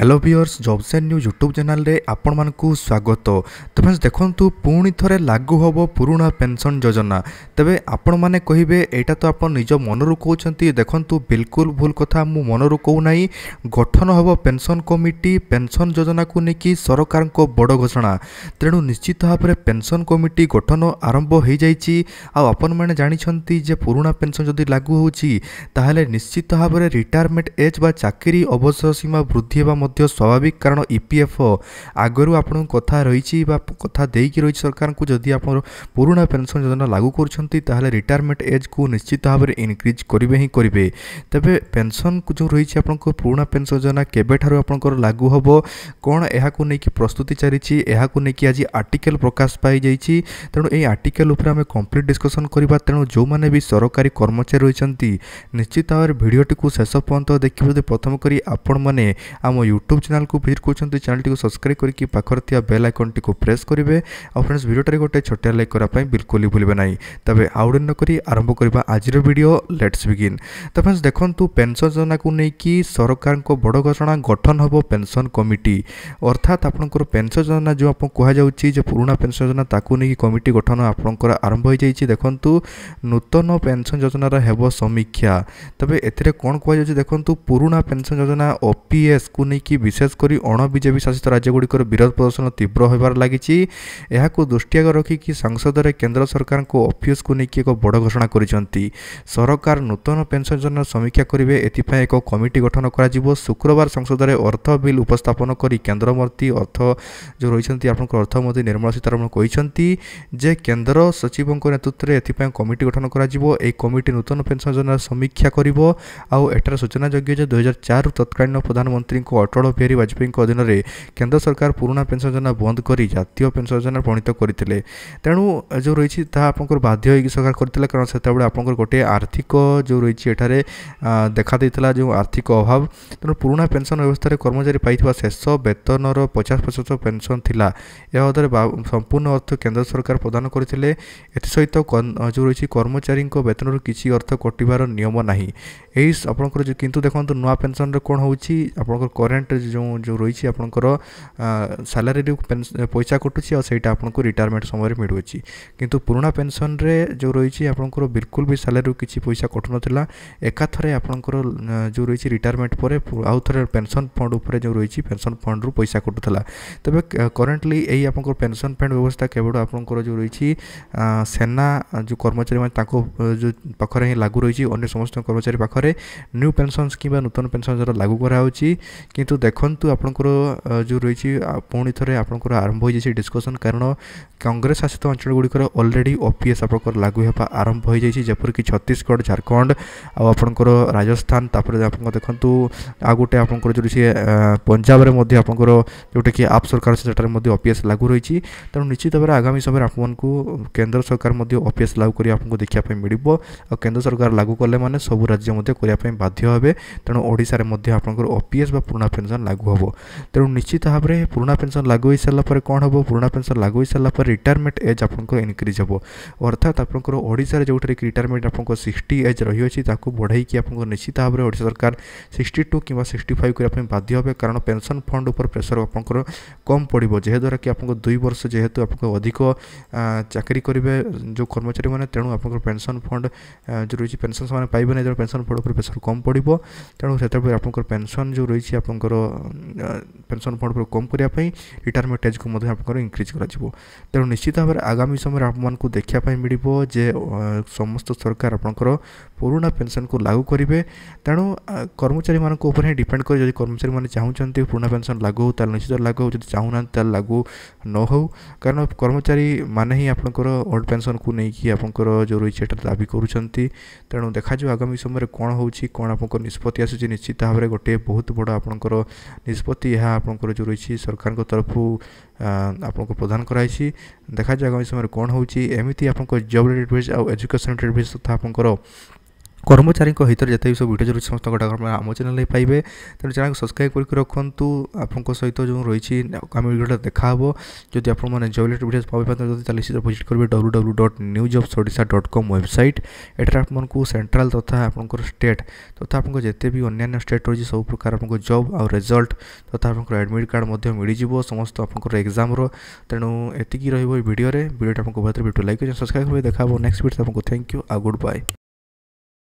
hello viewers জবসেন news YouTube ଚ୍ୟାନେଲ୍ରେ ଆପଣମାନଙ୍କୁ ସ୍ୱାଗତ ତ ଫ୍ରେଣ୍ଡସ୍ ଦେଖନ୍ତୁ ପୁଣି ଥରେ ଲାଗୁ ହେବ ପୁରୁଣା ପେନ୍ସନ୍ ଯୋଜନା ତେବେ ଆପଣମାନେ କହିବେ ଏଇଟା ତ ଆପଣ ନିଜ ମନରୁ କହୁଛନ୍ତି ଦେଖନ୍ତୁ ବିଲକୁଲ ଭୁଲ କଥା ମୁଁ ମନରୁ କହୁନାହିଁ ଗଠନ ହେବ ପେନ୍ସନ୍ କମିଟି ପେନ୍ସନ୍ ଯୋଜନାକୁ ନେଇକି ସରକାରଙ୍କ ବଡ଼ ଘୋଷଣା ତେଣୁ ନିଶ୍ଚିତ ଭାବରେ ପେନ୍ସନ୍ କମିଟି ଗଠନ ଆରମ୍ଭ ହୋଇଯାଇଛି ଆଉ ଆପଣମାନେ ଜାଣିଛନ୍ତି ଯେ ପୁରୁଣା ପେନ୍ସନ୍ ଯଦି ଲାଗୁ ହେଉଛି ତାହେଲେ ନିଶ୍ଚିତ ଭାବରେ ରିଟାୟାରମେଣ୍ଟ ଏଜ୍ ବା ଚାକିରି ଅବସର ସୀମା ବୃଦ୍ଧି ହେବା ମଧ୍ୟ ସ୍ୱାଭାବିକ କାରଣ ଇ ପି ଏଫ୍ ଓ ଆଗରୁ ଆପଣଙ୍କ କଥା ରହିଛି ବା କଥା ଦେଇକି ରହିଛି ସରକାରଙ୍କୁ ଯଦି ଆପଣ ପୁରୁଣା ପେନ୍ସନ୍ ଯୋଜନା ଲାଗୁ କରୁଛନ୍ତି ତାହେଲେ ରିଟାୟାରମେଣ୍ଟ ଏଜ୍କୁ ନିଶ୍ଚିତ ଭାବରେ ଇନକ୍ରିଜ୍ କରିବେ ହିଁ କରିବେ ତେବେ ପେନ୍ସନ୍ ଯେଉଁ ରହିଛି ଆପଣଙ୍କ ପୁରୁଣା ପେନ୍ସନ୍ ଯୋଜନା କେବେଠାରୁ ଆପଣଙ୍କର ଲାଗୁ ହେବ କ'ଣ ଏହାକୁ ନେଇକି ପ୍ରସ୍ତୁତି ଚାଲିଛି ଏହାକୁ ନେଇକି ଆଜି ଆର୍ଟିକେଲ୍ ପ୍ରକାଶ ପାଇଯାଇଛି ତେଣୁ ଏହି ଆର୍ଟିକେଲ୍ ଉପରେ ଆମେ କମ୍ପ୍ଲିଟ୍ ଡିସ୍କସନ୍ କରିବା ତେଣୁ ଯେଉଁମାନେ ବି ସରକାରୀ କର୍ମଚାରୀ ରହିଛନ୍ତି ନିଶ୍ଚିତ ଭାବରେ ଭିଡ଼ିଓଟିକୁ ଶେଷ ପର୍ଯ୍ୟନ୍ତ ଦେଖିବେ ଯଦି ପ୍ରଥମ କରି ଆପଣମାନେ ଆମ ୟୁ यूट्यूब चैनल को भिजिट करते चैनल टी सब्सक्राइब करके पाखे बेल आइकन टी प्रेस करेंगे और फ्रेंड्स भिडियोटे गोटे छोटिया लाइक करने बिल्कुल ही भूलें ना तेज आउट नक आरंभ करवा आज भिड लेट्स बिगिन तो फ्रेंड्स देखूँ पेनसन योजना को लेकिन सरकार को बड़ घोषणा गठन हम पेनसन कमिटी अर्थात आपंकर पेनसन योजना जो आपको कहु पुराणा पेनसन योजना ताकू कमिटी गठन आपंकर आरंभ हो जाइए देखूँ नूतन पेनसन योजनार हो समीक्षा तेज ए कौन कहु देखूँ पुराणा पेनसन योजना ओपीएस को लेकिन କି ବିଶେଷ କରି ଅଣ ବିଜେପି ଶାସିତ ରାଜ୍ୟଗୁଡ଼ିକର ବିରୋଧ ପ୍ରଦର୍ଶନ ତୀବ୍ର ହେବାରେ ଲାଗିଛି ଏହାକୁ ଦୃଷ୍ଟିଆଗ ରଖିକି ସଂସଦରେ କେନ୍ଦ୍ର ସରକାରଙ୍କ ଅଫିସକୁ ନେଇକି ଏକ ବଡ଼ ଘୋଷଣା କରିଛନ୍ତି ସରକାର ନୂତନ ପେନ୍ସନ୍ ଯୋଜନା ସମୀକ୍ଷା କରିବେ ଏଥିପାଇଁ ଏକ କମିଟି ଗଠନ କରାଯିବ ଶୁକ୍ରବାର ସଂସଦରେ ଅର୍ଥ ବିଲ୍ ଉପସ୍ଥାପନ କରି କେନ୍ଦ୍ରମନ୍ତ୍ରୀ ଅର୍ଥ ଯେଉଁ ରହିଛନ୍ତି ଆପଣଙ୍କ ଅର୍ଥମନ୍ତ୍ରୀ ନିର୍ମଳା ସୀତାରମଣ କହିଛନ୍ତି ଯେ କେନ୍ଦ୍ର ସଚିବଙ୍କ ନେତୃତ୍ୱରେ ଏଥିପାଇଁ କମିଟି ଗଠନ କରାଯିବ ଏହି କମିଟି ନୂତନ ପେନ୍ସନ୍ ଯୋଜନାର ସମୀକ୍ଷା କରିବ ଆଉ ଏଠାରେ ସୂଚନାଯୋଗ୍ୟ ଯେ ଦୁଇହଜାର ଚାରିରୁ ତତ୍କାଳୀନ ପ୍ରଧାନମନ୍ତ୍ରୀଙ୍କ ଅଟଳ ଅଟଳ ବିହାରୀ ବାଜପେୟୀଙ୍କ ଅଧୀନରେ କେନ୍ଦ୍ର ସରକାର ପୁରୁଣା ପେନ୍ସନ୍ ଯୋଜନା ବନ୍ଦ କରି ଜାତୀୟ ପେନ୍ସନ୍ ଯୋଜନା ପ୍ରଣୀତ କରିଥିଲେ ତେଣୁ ଯେଉଁ ରହିଛି ତାହା ଆପଣଙ୍କର ବାଧ୍ୟ ହୋଇକି ସରକାର କରିଥିଲା କାରଣ ସେତେବେଳେ ଆପଣଙ୍କର ଗୋଟିଏ ଆର୍ଥିକ ଯେଉଁ ରହିଛି ଏଠାରେ ଦେଖାଦେଇଥିଲା ଯେଉଁ ଆର୍ଥିକ ଅଭାବ ତେଣୁ ପୁରୁଣା ପେନ୍ସନ୍ ବ୍ୟବସ୍ଥାରେ କର୍ମଚାରୀ ପାଇଥିବା ଶେଷ ବେତନର ପଚାଶ ପ୍ରତିଶତ ପେନ୍ସନ୍ ଥିଲା ଏହା ଅଧରେ ସମ୍ପୂର୍ଣ୍ଣ ଅର୍ଥ କେନ୍ଦ୍ର ସରକାର ପ୍ରଦାନ କରିଥିଲେ ଏଥିସହିତ ଯେଉଁ ରହିଛି କର୍ମଚାରୀଙ୍କ ବେତନରୁ କିଛି ଅର୍ଥ କଟିବାର ନିୟମ ନାହିଁ ଏହି ଆପଣଙ୍କର ଯେଉଁ କିନ୍ତୁ ଦେଖନ୍ତୁ ନୂଆ ପେନ୍ସନ୍ରେ କ'ଣ ହେଉଛି ଆପଣଙ୍କର କରେଣ୍ଟ ଯେଉଁ ଯେଉଁ ରହିଛି ଆପଣଙ୍କର ସାଲାରୀରୁ ପଇସା କଟୁଛି ଆଉ ସେଇଟା ଆପଣଙ୍କୁ ରିଟାୟାରମେଣ୍ଟ ସମୟରେ ମିଳୁଛି କିନ୍ତୁ ପୁରୁଣା ପେନ୍ସନ୍ରେ ଯେଉଁ ରହିଛି ଆପଣଙ୍କର ବିଲକୁଲ ବି ସାଲାରୀରୁ କିଛି ପଇସା କଟୁନଥିଲା ଏକାଥରେ ଆପଣଙ୍କର ଯେଉଁ ରହିଛି ରିଟାୟାରମେଣ୍ଟ ପରେ ଆଉ ଥରେ ପେନ୍ସନ୍ ଫଣ୍ଡ ଉପରେ ଯେଉଁ ରହିଛି ପେନ୍ସନ୍ ଫଣ୍ଡରୁ ପଇସା କଟୁଥିଲା ତେବେ କରେଣ୍ଟଲି ଏହି ଆପଣଙ୍କର ପେନ୍ସନ୍ ଫଣ୍ଡ ବ୍ୟବସ୍ଥା କେବଳ ଆପଣଙ୍କର ଯେଉଁ ରହିଛି ସେନା ଯେଉଁ କର୍ମଚାରୀମାନେ ତାଙ୍କ ଯେଉଁ ପାଖରେ ହିଁ ଲାଗୁ ରହିଛି ଅନ୍ୟ ସମସ୍ତ କର୍ମଚାରୀ ପାଖରେ ପାଖରେ ନ୍ୟୁ ପେନ୍ସନ୍ କିମ୍ବା ନୂତନ ପେନ୍ସନ୍ ଯୋଉଟା ଲାଗୁ କରାହେଉଛି କିନ୍ତୁ ଦେଖନ୍ତୁ ଆପଣଙ୍କର ଯେଉଁ ରହିଛି ପୁଣି ଥରେ ଆପଣଙ୍କର ଆରମ୍ଭ ହୋଇଯାଇଛି ଡିସ୍କସନ୍ କାରଣ କଂଗ୍ରେସ ଶାସିତ ଅଞ୍ଚଳଗୁଡ଼ିକରେ ଅଲରେଡ଼ି ଓ ପି ଏସ୍ ଆପଣଙ୍କର ଲାଗୁ ହେବା ଆରମ୍ଭ ହୋଇଯାଇଛି ଯେପରିକି ଛତିଶଗଡ଼ ଝାଡ଼ଖଣ୍ଡ ଆଉ ଆପଣଙ୍କର ରାଜସ୍ଥାନ ତାପରେ ଆପଣଙ୍କ ଦେଖନ୍ତୁ ଆଉ ଗୋଟେ ଆପଣଙ୍କର ଯେଉଁଠି ସିଏ ପଞ୍ଜାବରେ ମଧ୍ୟ ଆପଣଙ୍କର ଯେଉଁଟାକି ଆପ୍ ସରକାର ଅଛି ସେଠାରେ ମଧ୍ୟ ଓ ପି ଏସ୍ ଲାଗୁ ରହିଛି ତେଣୁ ନିଶ୍ଚିତ ଭାବରେ ଆଗାମୀ ସମୟରେ ଆପଣମାନଙ୍କୁ କେନ୍ଦ୍ର ସରକାର ମଧ୍ୟ ଓ ପି ଏସ୍ ଲାଗୁ କରି ଆପଣଙ୍କୁ ଦେଖିବା ପାଇଁ ମିଳିବ ଆଉ କେନ୍ଦ୍ର ସରକାର ଲାଗୁ କଲେ ମାନେ ସବୁ ରାଜ୍ୟ ମଧ୍ୟ करने बाध्य है ओडार आपंकर ओपीएस पुराणा पेनसन लागू हे तेणु निश्चित भाव में पुराणा पेनसन लागू हो सारापर कौन हम पुराणा पेनसन लागू हो सारापर रिटायरमेंट एज आप इनक्रिज हे अर्थात आपंकर ओडार रिटायरमेंट आप सिक्सट एज रही बढ़ाई आप निश्चित भाव में ओडा सरकार सिक्सटी टू कि सिक्सटी फाइव करने बाध्य है कारण पेनसन फंड प्रेसर आप कम पड़ो जेद्वारा कि आप दुई वर्ष जेहेतु आप अधिक चाकरी करेंगे जो कर्मचारी मैंने तेणु आप पेनसन फंड जो रही पेनसन से पाइबे ना पेनसन फंड उपर प्रेसर कम पड़े तेणु से आपंकर पेनसन जो रही आप पेनसन फंड पर कम करने रिटायरमेंट एज को इनक्रिज हो तेणु निश्चित भाव आगामी समय आपको देखापी मिले समस्त सरकार आपंकर पुणा पेनसन को लागू करेंगे तेणु कर्मचारी मानक ही डिपेड कर कर्मचारी मैंने चाहते पुणा पेनसन लागू हो निश्चित लागू हो जब चाहू ना लागू न हो कारण कर्मचारी मैंने ही आपंकर ओल्ड पेनसन को लेकिन आप जो रही है दाबी करुँच तेणु देखा आगामी समय कौन କ'ଣ ହେଉଛି କ'ଣ ଆପଣଙ୍କର ନିଷ୍ପତ୍ତି ଆସୁଛି ନିଶ୍ଚିତ ଭାବରେ ଗୋଟିଏ ବହୁତ ବଡ଼ ଆପଣଙ୍କର ନିଷ୍ପତ୍ତି ଏହା ଆପଣଙ୍କର ଯେଉଁ ରହିଛି ସରକାରଙ୍କ ତରଫରୁ ଆପଣଙ୍କୁ ପ୍ରଦାନ କରାଯାଇଛି ଦେଖାଯାଉ ଆଗାମୀ ସମୟରେ କ'ଣ ହେଉଛି ଏମିତି ଆପଣଙ୍କ ଜବ୍ ରିଲେଟେଡ଼୍ ଆଉ ଏଜୁକେସନ୍ ରିଲେଟେଡ଼୍ ତଥା ଆପଣଙ୍କର কর্মচারীঙ্ক হিতরে যেতে সব ভিডিও রয়েছে সমস্ত আমার চ্যানেলে পাইবে তেমন চ্যানেল সবসক্রাইব করি রাখতু আপনার সহিত যে রয়েছে আমি ভিডিওটা দেখা হব যদি আপনার জব রিলেটেড ভিডিও পাবেন যদি তাহলে সেটা ভিজিট করবে W W dot news of Odisha dot com website এটার আপনার সেন্ট্রাল তথা আপনার স্টেট তথা আপনার যেতে বি অন্যান্য স্টেট রয়েছে সব প্রকার আপনার জব আউ রেজল্ট তথা আপনার আডমিট কার্ড মধ্যে মিলিযোগ সমস্ত আপনার এক্সামর তেণু এতিকি রহব এই ভিডিওরে ভিডিওটা আপনার ভালো ভিডিও লাইক সবসক্রাইব করবে দেখা হব নেক্সট ভিডিও আপনার থ্যাংক ইউ আউ গুড বাই